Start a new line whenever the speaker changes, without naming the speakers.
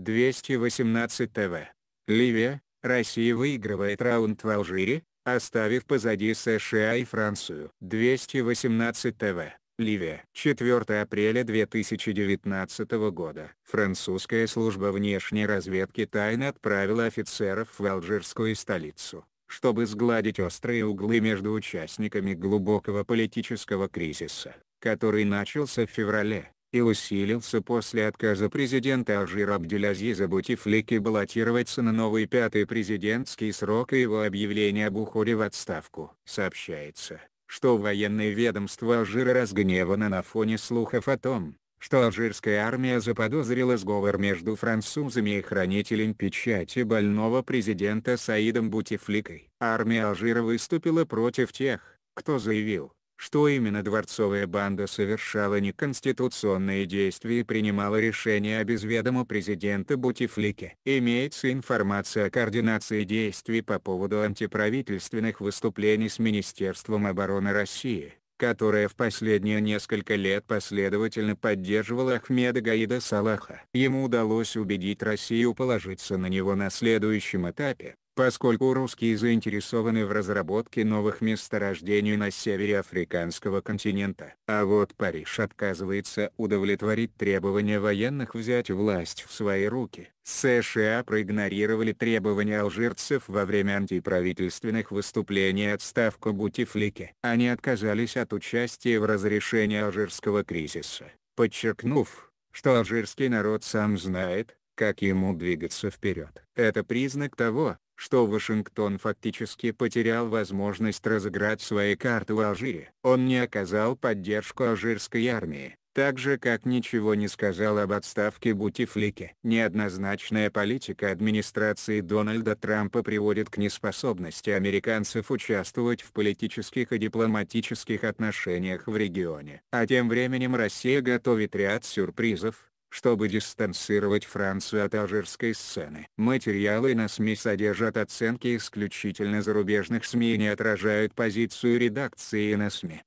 218 ТВ. Ливия, Россия выигрывает раунд в Алжире, оставив позади США и Францию. 218 ТВ. Ливия. 4 апреля 2019 года. Французская служба внешней разведки тайно отправила офицеров в алжирскую столицу, чтобы сгладить острые углы между участниками глубокого политического кризиса, который начался в феврале и усилился после отказа президента Алжира Абдюлязиза Бутифлики баллотироваться на новый пятый президентский срок и его объявление об уходе в отставку. Сообщается, что военное ведомство Алжира разгневано на фоне слухов о том, что алжирская армия заподозрила сговор между французами и хранителем печати больного президента Саидом Бутифликой. Армия Алжира выступила против тех, кто заявил, что именно дворцовая банда совершала неконституционные действия и принимала решения без ведома президента Бутифлики. Имеется информация о координации действий по поводу антиправительственных выступлений с Министерством обороны России которая в последние несколько лет последовательно поддерживала Ахмеда Гаида Салаха. Ему удалось убедить Россию положиться на него на следующем этапе, поскольку русские заинтересованы в разработке новых месторождений на севере африканского континента. А вот Париж отказывается удовлетворить требования военных взять власть в свои руки. США проигнорировали требования алжирцев во время антиправительственных выступлений отставку Бутифлики. Они отказались от участия в разрешении алжирского кризиса, подчеркнув, что алжирский народ сам знает, как ему двигаться вперед. Это признак того, что Вашингтон фактически потерял возможность разыграть свои карты в Алжире. Он не оказал поддержку алжирской армии, так же как ничего не сказал об отставке Бутифлики. Неоднозначная политика администрации Дональда Трампа приводит к неспособности американцев участвовать в политических и дипломатических отношениях в регионе. А тем временем Россия готовит ряд сюрпризов, чтобы дистанцировать Францию от алжирской сцены. Материалы на СМИ содержат оценки исключительно зарубежных СМИ и не отражают позицию редакции на СМИ.